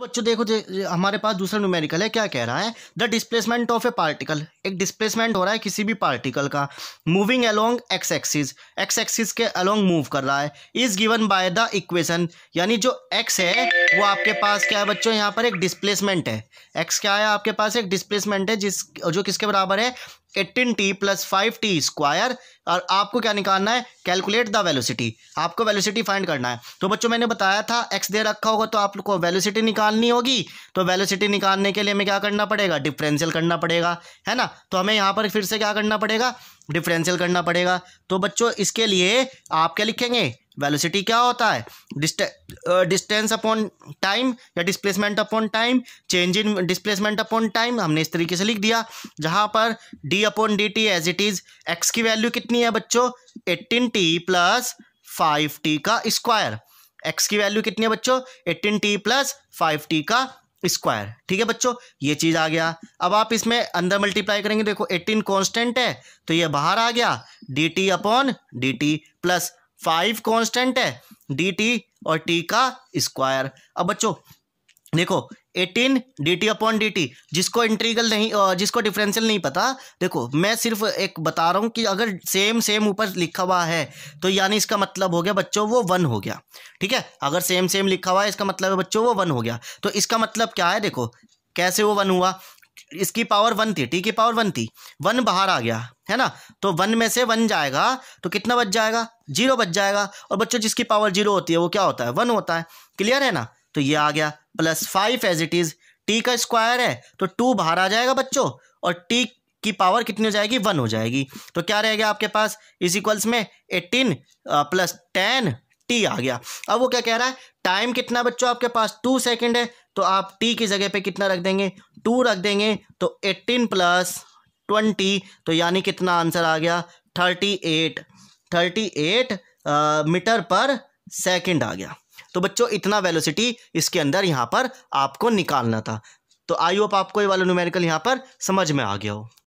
बच्चों देखो जे, हमारे पास दूसरा न्यूमेरिकल है क्या कह रहा है the displacement of a particle एक डिस्प्लेसमेंट हो रहा है किसी भी पार्टिकल का moving along X axis X axis के अलोंग मूव कर रहा है is given by the equation यानी जो एक्स है वो आपके पास क्या है बच्चों यहाँ पर एक डिस्प्लेसमेंट है एक्स क्या है आपके पास एक डिस्प्लेसमेंट है जिस जो किसके बराबर है eighteen T plus five T square और आपको क्या निकालना है कैलकुलेट द वेलोसिटी आपको वेलोसिटी फाइंड करना है तो बच्चों मैंने बताया था एक्स दे रखा होगा तो आपको वेलोसिटी निकालनी होगी तो वेलोसिटी निकालने के लिए हमें क्या करना पड़ेगा डिफरेंशियल करना पड़ेगा है ना तो हमें यहाँ पर फिर से क्या करना पड़ेगा डिफरेंशियल करना पड़ेगा तो बच्चों इसके लिए आप क्या लिखेंगे वेलोसिटी क्या होता है डिस्टेंस अपॉन टाइम या displacement upon time change in displacement upon time हमने इस तरीके से लिख दिया जहाँ पर D upon D T as it is X की वैल्यू कितनी है बच्चों eighteen T plus five T का स्क्वायर एक्स की वैल्यू कितनी है बच्चों eighteen T plus five T का स्क्वायर ठीक है बच्चों ये चीज़ आ गया अब आप इसमें अंदर मल्टीप्लाई करेंगे देखो एटीन कांस्टेंट है तो ये बाहर आ गया D T upon D T plus five constant है डी टी और टी का स्क्वायर अब बच्चों देखो eighteen D T upon D T जिसको इंट्रीगल नहीं जिसको डिफरेंशियल नहीं पता देखो मैं सिर्फ एक बता रहा हूँ कि अगर सेम सेम ऊपर लिखा हुआ है तो यानी इसका मतलब हो गया बच्चों वो वन हो गया ठीक है अगर सेम सेम लिखा हुआ है इसका मतलब है बच्चों वो वन हो गया तो इसका मतलब क्या है देखो कैसे वो वन हुआ इसकी पावर वन थी टी की पावर वन थी वन बाहर आ गया है ना तो वन में से वन जाएगा तो कितना बच जाएगा जीरो बच जाएगा और बच्चों जिसकी पावर जीरो होती है वो क्या होता है वन होता है क्लियर है ना तो ये आ गया plus five as it is T का स्क्वायर है तो टू बाहर आ जाएगा बच्चों और टी की पावर कितनी हो जाएगी वन हो जाएगी तो क्या रहेगा आपके पास इज इक्वल्स में एटीन प्लस टेन टी आ गया अब वो क्या कह रहा है टाइम कितना बच्चों आपके पास टू सेकेंड है तो आप टी की जगह पे कितना रख देंगे टू रख देंगे तो एट्टीन प्लस ट्वेंटी तो यानी कितना आंसर आ गया thirty eight thirty eight meter per second आ गया तो बच्चों इतना वेलोसिटी इसके अंदर यहाँ पर आपको निकालना था तो आई होप आपको ये वाला न्यूमेरिकल यहाँ पर समझ में आ गया हो